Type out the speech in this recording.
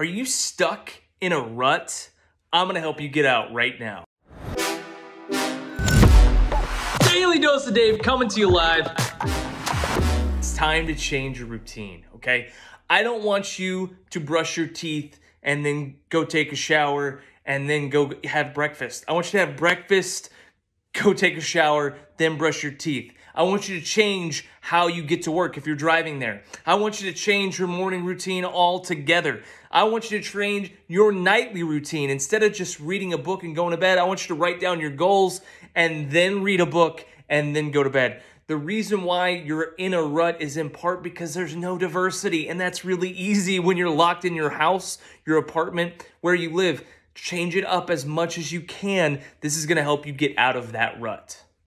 Are you stuck in a rut? I'm gonna help you get out right now. Daily Dose of Dave coming to you live. It's time to change your routine, okay? I don't want you to brush your teeth and then go take a shower and then go have breakfast. I want you to have breakfast go take a shower, then brush your teeth. I want you to change how you get to work if you're driving there. I want you to change your morning routine altogether. I want you to change your nightly routine. Instead of just reading a book and going to bed, I want you to write down your goals and then read a book and then go to bed. The reason why you're in a rut is in part because there's no diversity, and that's really easy when you're locked in your house, your apartment, where you live. Change it up as much as you can. This is going to help you get out of that rut.